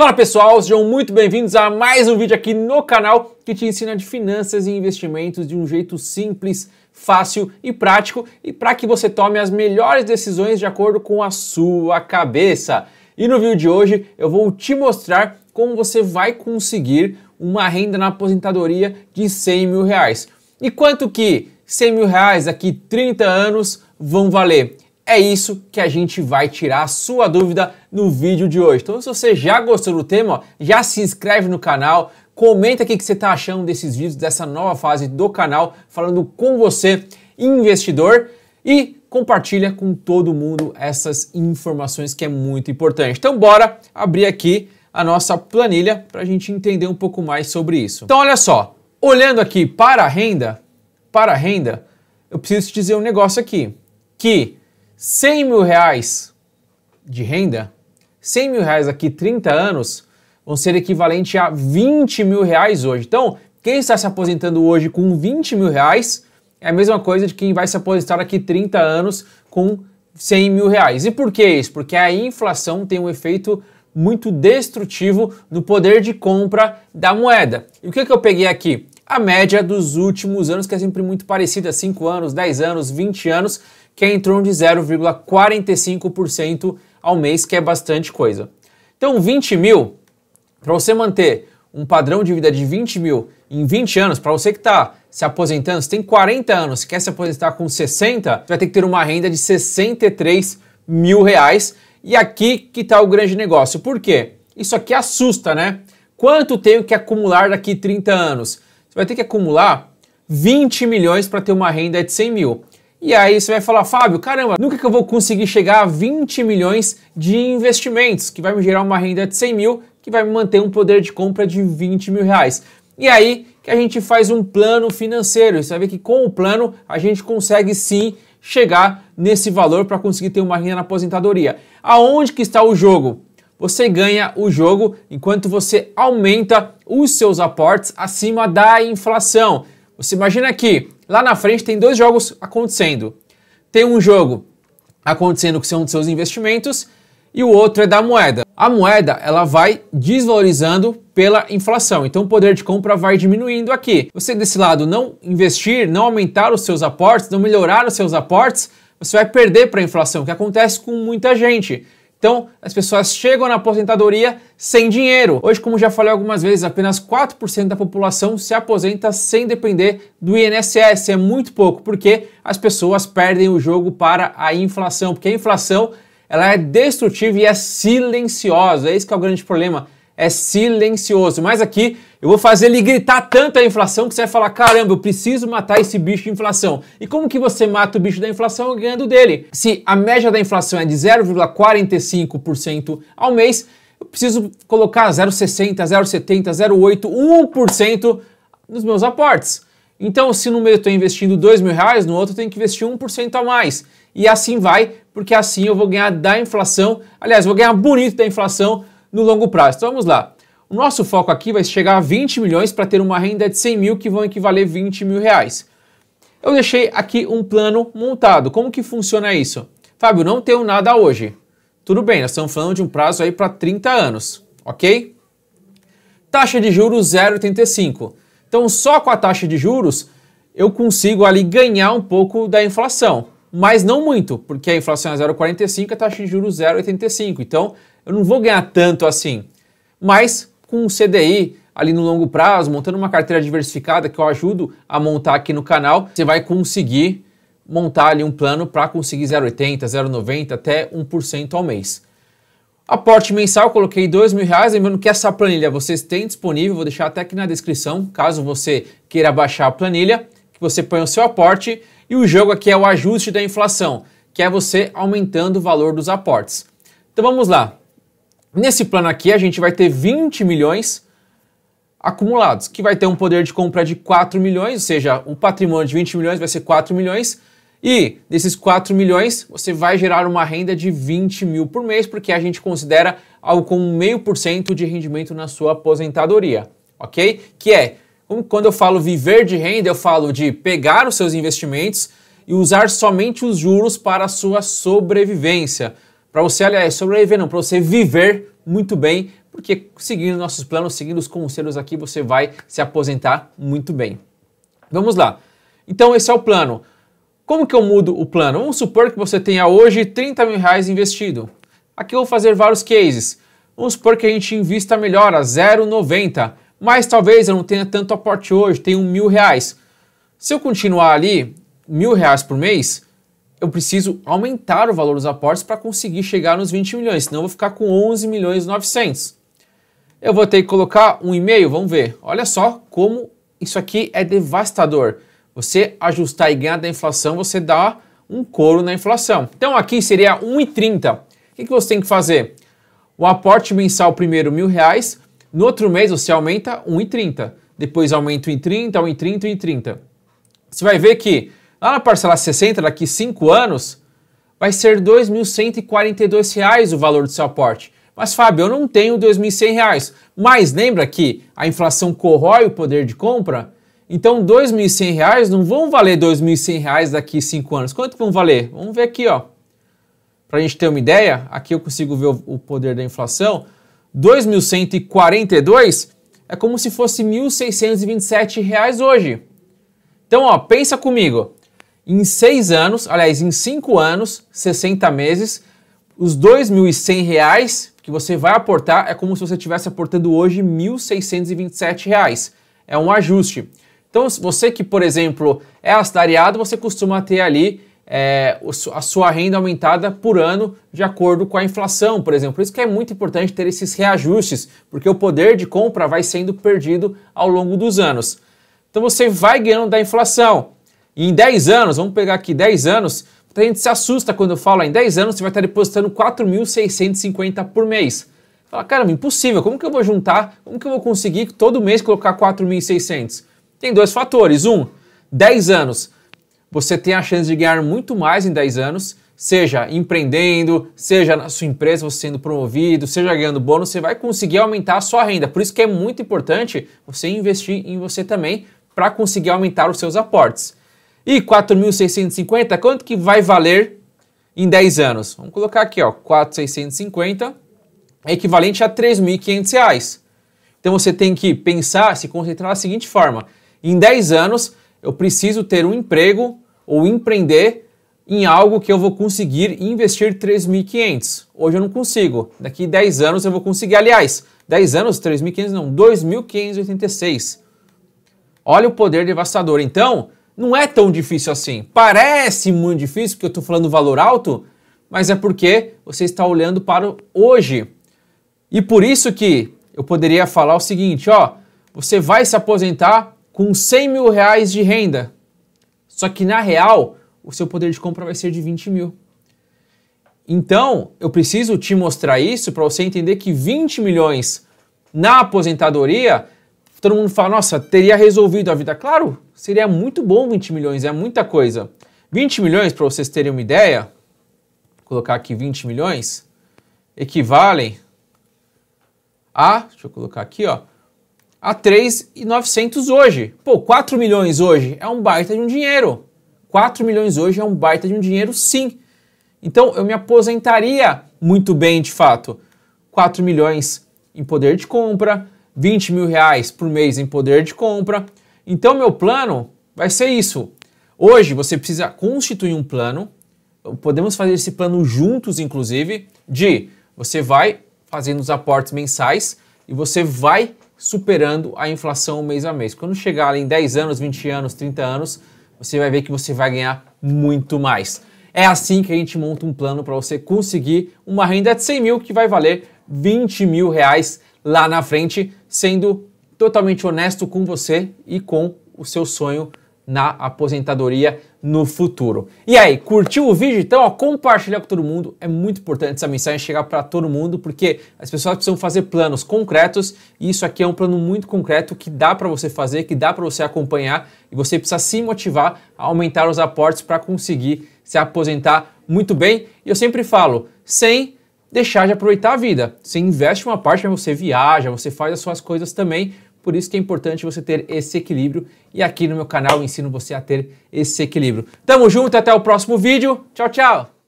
Fala pessoal, sejam muito bem-vindos a mais um vídeo aqui no canal que te ensina de finanças e investimentos de um jeito simples, fácil e prático e para que você tome as melhores decisões de acordo com a sua cabeça. E no vídeo de hoje eu vou te mostrar como você vai conseguir uma renda na aposentadoria de 100 mil reais. E quanto que 100 mil reais daqui 30 anos vão valer? É isso que a gente vai tirar a sua dúvida no vídeo de hoje. Então, se você já gostou do tema, já se inscreve no canal, comenta aqui o que você está achando desses vídeos, dessa nova fase do canal, falando com você, investidor, e compartilha com todo mundo essas informações que é muito importante. Então, bora abrir aqui a nossa planilha para a gente entender um pouco mais sobre isso. Então, olha só, olhando aqui para a renda, para a renda, eu preciso te dizer um negócio aqui, que 100 mil reais de renda, 100 mil reais aqui 30 anos, vão ser equivalente a 20 mil reais hoje. Então, quem está se aposentando hoje com 20 mil reais é a mesma coisa de quem vai se aposentar aqui 30 anos com 100 mil reais. E por que isso? Porque a inflação tem um efeito muito destrutivo no poder de compra da moeda. E o que, que eu peguei aqui? a média dos últimos anos, que é sempre muito parecida, 5 anos, 10 anos, 20 anos, que é em torno de 0,45% ao mês, que é bastante coisa. Então, 20 mil, para você manter um padrão de vida de 20 mil em 20 anos, para você que está se aposentando, você tem 40 anos, quer se aposentar com 60, você vai ter que ter uma renda de 63 mil reais. E aqui que está o grande negócio. Por quê? Isso aqui assusta, né? Quanto tenho que acumular daqui 30 anos? Você vai ter que acumular 20 milhões para ter uma renda de 100 mil. E aí você vai falar, Fábio, caramba, nunca que eu vou conseguir chegar a 20 milhões de investimentos, que vai me gerar uma renda de 100 mil, que vai me manter um poder de compra de 20 mil reais. E aí que a gente faz um plano financeiro. Você vai ver que com o plano a gente consegue sim chegar nesse valor para conseguir ter uma renda na aposentadoria. Aonde que está o jogo? você ganha o jogo enquanto você aumenta os seus aportes acima da inflação. Você imagina que lá na frente tem dois jogos acontecendo. Tem um jogo acontecendo que são seus investimentos e o outro é da moeda. A moeda ela vai desvalorizando pela inflação, então o poder de compra vai diminuindo aqui. Você desse lado não investir, não aumentar os seus aportes, não melhorar os seus aportes, você vai perder para a inflação, que acontece com muita gente. Então, as pessoas chegam na aposentadoria sem dinheiro. Hoje, como já falei algumas vezes, apenas 4% da população se aposenta sem depender do INSS. É muito pouco, porque as pessoas perdem o jogo para a inflação, porque a inflação ela é destrutiva e é silenciosa. É isso que é o grande problema é silencioso. Mas aqui eu vou fazer ele gritar tanto a inflação que você vai falar: caramba, eu preciso matar esse bicho de inflação. E como que você mata o bicho da inflação ganhando dele? Se a média da inflação é de 0,45% ao mês, eu preciso colocar 0,60, 0,70, 0,8, 1% nos meus aportes. Então, se no meio eu estou investindo dois mil reais, no outro eu tenho que investir 1% a mais. E assim vai, porque assim eu vou ganhar da inflação. Aliás, vou ganhar bonito da inflação no longo prazo. Então vamos lá. O nosso foco aqui vai chegar a 20 milhões para ter uma renda de 100 mil que vão equivaler 20 mil reais. Eu deixei aqui um plano montado. Como que funciona isso? Fábio, não tenho nada hoje. Tudo bem, nós estamos falando de um prazo aí para 30 anos, ok? Taxa de juros 0,85. Então só com a taxa de juros eu consigo ali ganhar um pouco da inflação mas não muito, porque a inflação é 0,45 e a taxa de juros 0,85. Então, eu não vou ganhar tanto assim. Mas com o CDI ali no longo prazo, montando uma carteira diversificada que eu ajudo a montar aqui no canal, você vai conseguir montar ali um plano para conseguir 0,80, 0,90 até 1% ao mês. Aporte mensal, eu coloquei dois mil reais, lembrando que essa planilha vocês têm disponível, vou deixar até aqui na descrição, caso você queira baixar a planilha, que você põe o seu aporte e o jogo aqui é o ajuste da inflação, que é você aumentando o valor dos aportes. Então vamos lá, Nesse plano aqui, a gente vai ter 20 milhões acumulados, que vai ter um poder de compra de 4 milhões, ou seja, o patrimônio de 20 milhões vai ser 4 milhões, e desses 4 milhões você vai gerar uma renda de 20 mil por mês, porque a gente considera algo como meio por cento de rendimento na sua aposentadoria, ok? Que é, quando eu falo viver de renda, eu falo de pegar os seus investimentos e usar somente os juros para a sua sobrevivência para você, aliás, sobreviver, não, para você viver muito bem, porque seguindo nossos planos, seguindo os conselhos aqui, você vai se aposentar muito bem. Vamos lá. Então, esse é o plano. Como que eu mudo o plano? Vamos supor que você tenha hoje 30 mil reais investido. Aqui eu vou fazer vários cases. Vamos supor que a gente invista melhor a 0,90, mas talvez eu não tenha tanto aporte hoje, tenho mil reais. Se eu continuar ali, mil reais por mês, eu preciso aumentar o valor dos aportes para conseguir chegar nos 20 milhões, senão eu vou ficar com 11 milhões 900. Eu vou ter que colocar um e-mail, vamos ver. Olha só como isso aqui é devastador. Você ajustar e ganhar da inflação, você dá um couro na inflação. Então aqui seria 1,30. O que, que você tem que fazer? O aporte mensal primeiro mil reais, no outro mês você aumenta 1,30. Depois aumenta 1,30, 1,30, 1,30. Você vai ver que Lá na parcela 60, daqui 5 anos, vai ser R$ reais o valor do seu aporte. Mas, Fábio, eu não tenho R$ 2.100. Mas lembra que a inflação corrói o poder de compra? Então, R$ 2.100 não vão valer R$ 2.100 daqui 5 anos. Quanto vão valer? Vamos ver aqui, ó. Para a gente ter uma ideia, aqui eu consigo ver o poder da inflação. 2.142 é como se fosse R$ 1.627 hoje. Então, ó, pensa comigo. Em seis anos, aliás, em cinco anos, 60 meses, os R$ 2.100 que você vai aportar é como se você estivesse aportando hoje R$ 1.627. É um ajuste. Então, você que, por exemplo, é assalariado, você costuma ter ali é, a sua renda aumentada por ano de acordo com a inflação, por exemplo. Por isso que é muito importante ter esses reajustes, porque o poder de compra vai sendo perdido ao longo dos anos. Então você vai ganhando da inflação. E em 10 anos, vamos pegar aqui 10 anos, a gente se assusta quando eu falo, ah, em 10 anos você vai estar depositando 4.650 por mês. Fala, caramba, impossível, como que eu vou juntar, como que eu vou conseguir todo mês colocar 4.600? Tem dois fatores, um, 10 anos, você tem a chance de ganhar muito mais em 10 anos, seja empreendendo, seja na sua empresa você sendo promovido, seja ganhando bônus, você vai conseguir aumentar a sua renda. Por isso que é muito importante você investir em você também para conseguir aumentar os seus aportes. E 4.650, quanto que vai valer em 10 anos? Vamos colocar aqui, ó, 4.650 é equivalente a 3.500 reais. Então você tem que pensar, se concentrar da seguinte forma: em 10 anos eu preciso ter um emprego ou empreender em algo que eu vou conseguir investir 3.500. Hoje eu não consigo. Daqui 10 anos eu vou conseguir. Aliás, 10 anos, 3.500 não, 2.586. Olha o poder devastador. Então, não é tão difícil assim. Parece muito difícil porque eu estou falando valor alto, mas é porque você está olhando para hoje. E por isso que eu poderia falar o seguinte, ó, você vai se aposentar com 100 mil reais de renda. Só que na real, o seu poder de compra vai ser de 20 mil. Então, eu preciso te mostrar isso para você entender que 20 milhões na aposentadoria todo mundo fala, nossa, teria resolvido a vida. Claro, seria muito bom 20 milhões, é muita coisa. 20 milhões, para vocês terem uma ideia, vou colocar aqui 20 milhões, equivalem a, deixa eu colocar aqui, ó, a 3,900 hoje. Pô, 4 milhões hoje é um baita de um dinheiro. 4 milhões hoje é um baita de um dinheiro, sim. Então eu me aposentaria muito bem, de fato. 4 milhões em poder de compra, 20 mil reais por mês em poder de compra. Então, meu plano vai ser isso. Hoje você precisa constituir um plano. Podemos fazer esse plano juntos, inclusive, de você vai fazendo os aportes mensais e você vai superando a inflação mês a mês. Quando chegar em 10 anos, 20 anos, 30 anos, você vai ver que você vai ganhar muito mais. É assim que a gente monta um plano para você conseguir uma renda de 100 mil que vai valer 20 mil reais lá na frente sendo totalmente honesto com você e com o seu sonho na aposentadoria no futuro. E aí, curtiu o vídeo? Então, ó, compartilha com todo mundo. É muito importante essa mensagem chegar para todo mundo, porque as pessoas precisam fazer planos concretos, e isso aqui é um plano muito concreto que dá para você fazer, que dá para você acompanhar, e você precisa se motivar a aumentar os aportes para conseguir se aposentar muito bem. E eu sempre falo, sem deixar de aproveitar a vida. Você investe uma parte, mas você viaja, você faz as suas coisas também. Por isso que é importante você ter esse equilíbrio. E aqui no meu canal eu ensino você a ter esse equilíbrio. Tamo junto, até o próximo vídeo. Tchau, tchau!